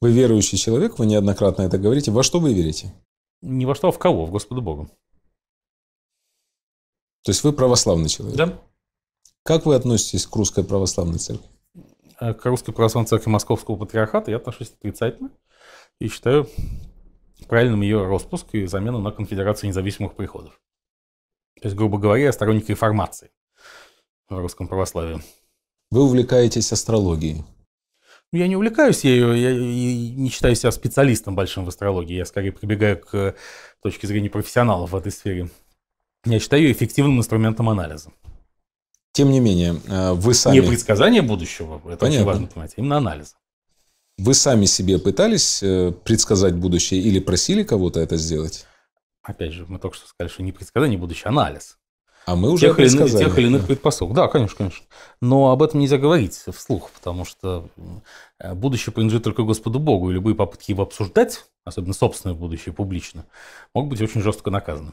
Вы верующий человек, вы неоднократно это говорите. Во что вы верите? Не во что, а в кого? В Господа Бога. То есть вы православный человек? Да. Как вы относитесь к русской православной церкви? Э, к русской православной церкви Московского патриархата я отношусь отрицательно и считаю правильным ее распуск и замену на конфедерацию независимых приходов. То есть, грубо говоря, сторонник реформации в русском православии. Вы увлекаетесь астрологией. Ну, я не увлекаюсь ею, я не считаю себя специалистом большим в астрологии. Я скорее прибегаю к э, точке зрения профессионалов в этой сфере. Я считаю ее эффективным инструментом анализа. Тем не менее, э, вы сами... Не предсказание будущего, это Понятно. очень важно понимать, именно анализ. Вы сами себе пытались э, предсказать будущее или просили кого-то это сделать? Опять же, мы только что сказали, что не предсказание будущего, а анализ. А мы уже тех, или, сказали. тех или иных да. предпосылок. Да, конечно, конечно. Но об этом нельзя говорить вслух, потому что э, будущее принадлежит только Господу Богу, и любые попытки его обсуждать, особенно собственное будущее публично, могут быть очень жестко наказаны.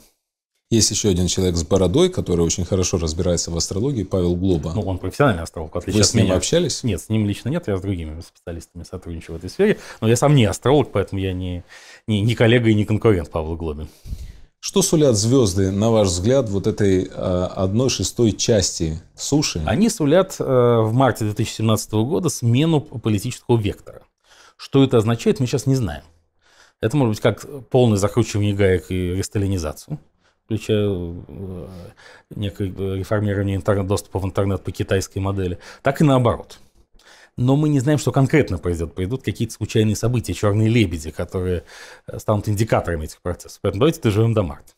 Есть еще один человек с бородой, который очень хорошо разбирается в астрологии, Павел Глоба. Ну, он профессиональный астролог, в отличие Вы с ним общались? Нет, с ним лично нет, я с другими специалистами сотрудничаю в этой сфере. Но я сам не астролог, поэтому я не, не, не коллега и не конкурент Павла Глобин. Что сулят звезды, на ваш взгляд, вот этой а, одной шестой части суши? Они сулят э, в марте 2017 года смену политического вектора. Что это означает, мы сейчас не знаем. Это может быть как полное закручивание гаек и ресталинизацию, включая э, некое э, реформирование интернет-доступа в интернет по китайской модели, так и наоборот но мы не знаем, что конкретно произойдет. Пойдут какие-то случайные события, черные лебеди, которые э, станут индикаторами этих процессов. Поэтому давайте доживем до марта.